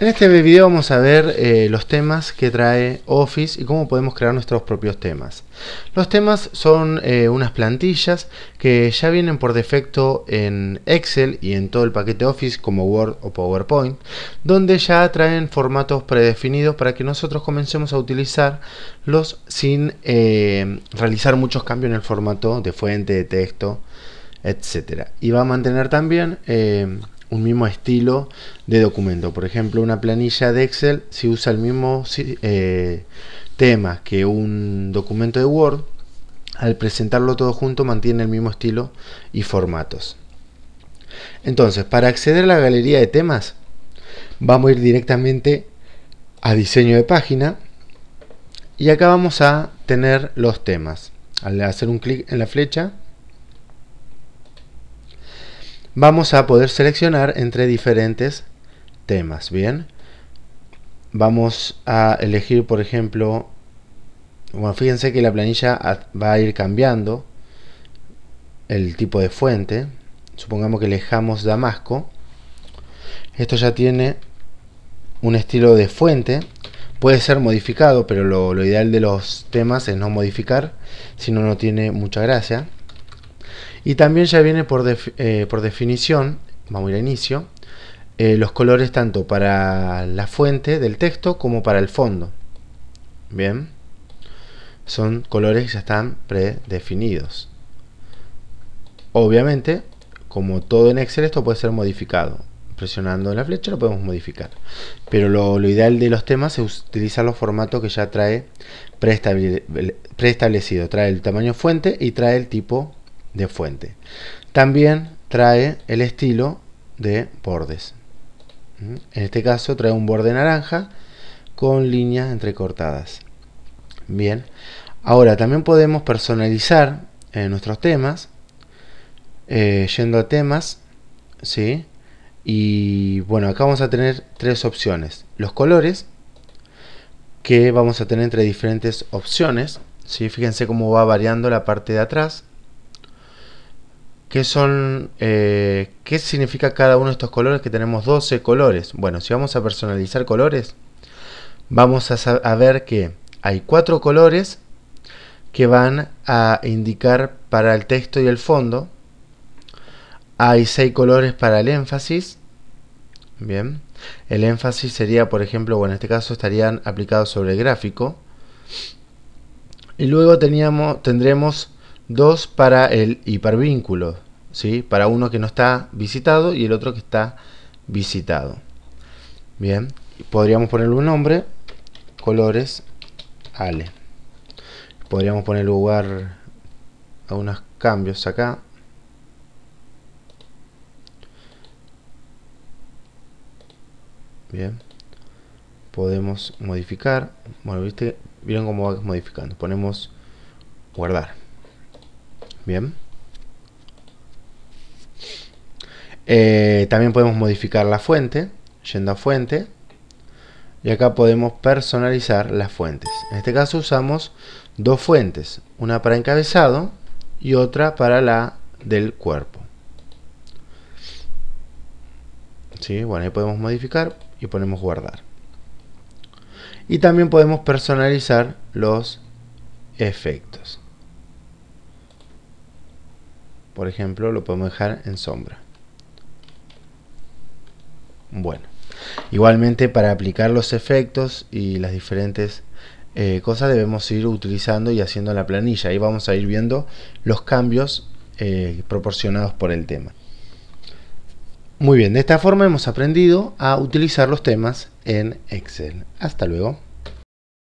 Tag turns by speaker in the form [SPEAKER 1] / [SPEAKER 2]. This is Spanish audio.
[SPEAKER 1] En este video vamos a ver eh, los temas que trae Office y cómo podemos crear nuestros propios temas. Los temas son eh, unas plantillas que ya vienen por defecto en Excel y en todo el paquete Office como Word o PowerPoint, donde ya traen formatos predefinidos para que nosotros comencemos a utilizarlos sin eh, realizar muchos cambios en el formato de fuente, de texto, etc. Y va a mantener también un mismo estilo de documento. Por ejemplo, una planilla de Excel, si usa el mismo eh, tema que un documento de Word, al presentarlo todo junto mantiene el mismo estilo y formatos. Entonces, para acceder a la galería de temas, vamos a ir directamente a diseño de página y acá vamos a tener los temas. Al hacer un clic en la flecha, vamos a poder seleccionar entre diferentes temas, ¿bien? Vamos a elegir, por ejemplo, bueno, fíjense que la planilla va a ir cambiando el tipo de fuente. Supongamos que dejamos Damasco. Esto ya tiene un estilo de fuente. Puede ser modificado, pero lo, lo ideal de los temas es no modificar, si no, no tiene mucha gracia. Y también ya viene eh, por, definición, vamos a ir a inicio, eh, los colores tanto para la fuente del texto como para el fondo. Bien, son colores que ya están predefinidos. Obviamente, como todo en Excel, esto puede ser modificado. Presionando la flecha lo podemos modificar. Pero lo, lo ideal de los temas es utilizar los formatos que ya trae preestablecido. Trae el tamaño fuente y trae el tipo de fuente. También trae el estilo de bordes. ¿Mm? En este caso trae un borde naranja con líneas entrecortadas. Bien, ahora también podemos personalizar eh, nuestros temas eh, yendo a temas, ¿sí? Y bueno, acá vamos a tener tres opciones. Los colores, que vamos a tener entre diferentes opciones, si Fíjense cómo va variando la parte de atrás. ¿Qué son? Eh, ¿Qué significa cada uno de estos colores? Que tenemos 12 colores. Bueno, si vamos a personalizar colores, vamos a, ver que hay cuatro colores que van a indicar para el texto y el fondo. Hay seis colores para el énfasis. Bien. El énfasis sería, por ejemplo, bueno, en este caso estarían aplicados sobre el gráfico. Y luego teníamos, tendremos dos para el hipervínculo, ¿sí? para uno que no está visitado y el otro que está visitado. Bien, podríamos ponerle un nombre, colores, ale. Podríamos poner lugar a unos cambios acá. Bien. Podemos modificar. Bueno, viste, vieron cómo va modificando. Ponemos guardar. Bien. Eh, también podemos modificar la fuente, yendo a fuente. Y acá podemos personalizar las fuentes. En este caso usamos dos fuentes, una para encabezado y otra para la del cuerpo. Sí, bueno, ahí podemos modificar y ponemos guardar. Y también podemos personalizar los efectos por ejemplo, lo podemos dejar en sombra. Bueno, igualmente para aplicar los efectos y las diferentes eh, cosas debemos ir utilizando y haciendo la planilla. Ahí vamos a ir viendo los cambios eh, proporcionados por el tema. Muy bien, de esta forma hemos aprendido a utilizar los temas en Excel. Hasta luego.